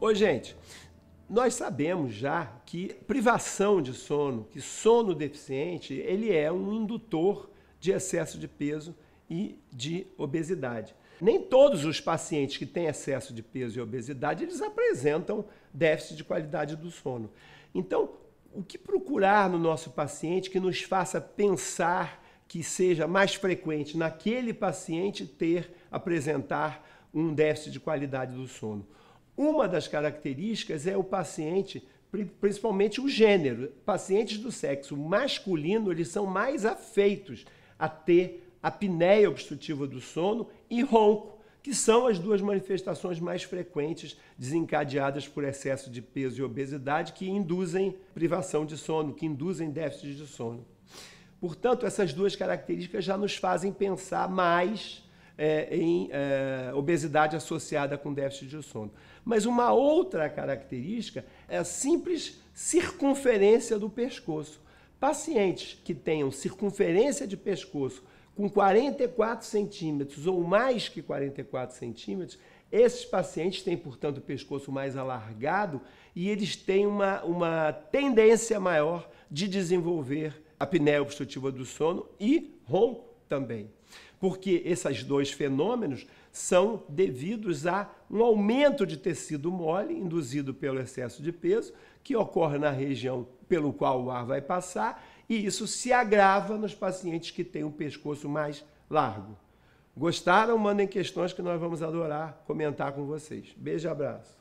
Ô, gente, nós sabemos já que privação de sono, que sono deficiente, ele é um indutor de excesso de peso e de obesidade. Nem todos os pacientes que têm excesso de peso e obesidade, eles apresentam déficit de qualidade do sono. Então, o que procurar no nosso paciente que nos faça pensar que seja mais frequente naquele paciente ter apresentar um déficit de qualidade do sono? Uma das características é o paciente, principalmente o gênero. Pacientes do sexo masculino, eles são mais afeitos a ter apneia obstrutiva do sono e ronco, que são as duas manifestações mais frequentes desencadeadas por excesso de peso e obesidade que induzem privação de sono, que induzem déficit de sono. Portanto, essas duas características já nos fazem pensar mais é, em é, obesidade associada com déficit de sono. Mas uma outra característica é a simples circunferência do pescoço. Pacientes que tenham circunferência de pescoço com 44 centímetros ou mais que 44 centímetros, esses pacientes têm, portanto, o pescoço mais alargado e eles têm uma, uma tendência maior de desenvolver apneia obstrutiva do sono e ronco também. Porque esses dois fenômenos são devidos a um aumento de tecido mole induzido pelo excesso de peso, que ocorre na região pelo qual o ar vai passar, e isso se agrava nos pacientes que têm um pescoço mais largo. Gostaram? Mandem questões que nós vamos adorar comentar com vocês. Beijo, e abraço.